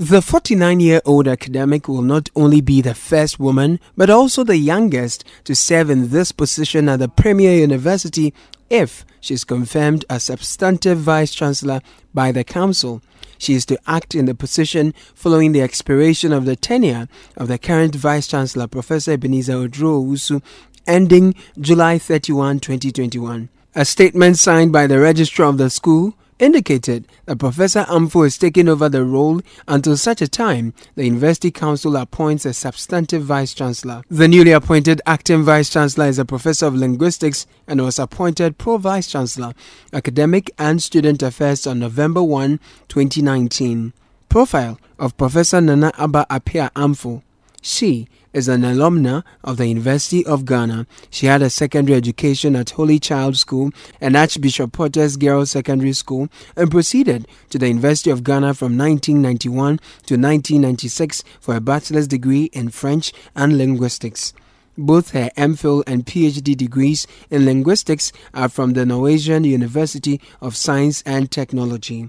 The 49 year old academic will not only be the first woman, but also the youngest to serve in this position at the Premier University if she is confirmed as substantive vice chancellor by the council. She is to act in the position following the expiration of the tenure of the current vice chancellor, Professor Ebenezer Odro Owusu, ending July 31, 2021. A statement signed by the registrar of the school, indicated that Professor Amfo is taking over the role until such a time the University Council appoints a substantive Vice Chancellor. The newly appointed acting Vice Chancellor is a Professor of Linguistics and was appointed Pro Vice Chancellor, Academic and Student Affairs on November 1, 2019. Profile of Professor Nana Abba Apia Amfo she is an alumna of the University of Ghana. She had a secondary education at Holy Child School and Archbishop Porter's Girls Secondary School and proceeded to the University of Ghana from 1991 to 1996 for a bachelor's degree in French and linguistics. Both her MPhil and PhD degrees in linguistics are from the Norwegian University of Science and Technology.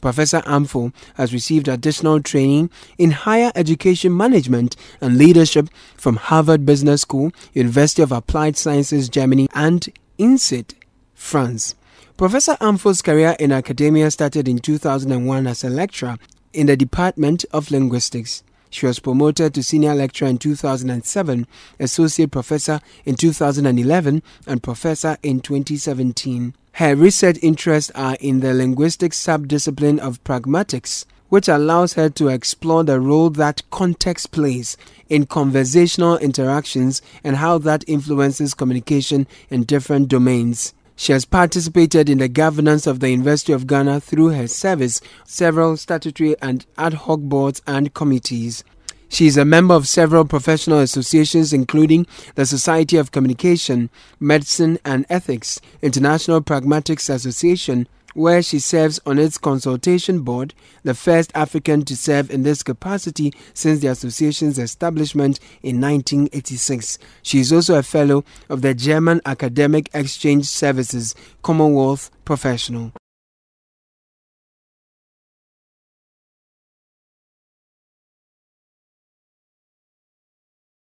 Professor Amfo has received additional training in higher education management and leadership from Harvard Business School, University of Applied Sciences Germany, and INSIT France. Professor Amfo's career in academia started in 2001 as a lecturer in the Department of Linguistics. She was promoted to senior lecturer in 2007, associate professor in 2011, and professor in 2017. Her research interests are in the linguistic subdiscipline of pragmatics, which allows her to explore the role that context plays in conversational interactions and how that influences communication in different domains. She has participated in the governance of the University of Ghana through her service, several statutory and ad hoc boards and committees. She is a member of several professional associations, including the Society of Communication, Medicine and Ethics, International Pragmatics Association, where she serves on its consultation board, the first African to serve in this capacity since the association's establishment in 1986. She is also a fellow of the German Academic Exchange Services Commonwealth Professional.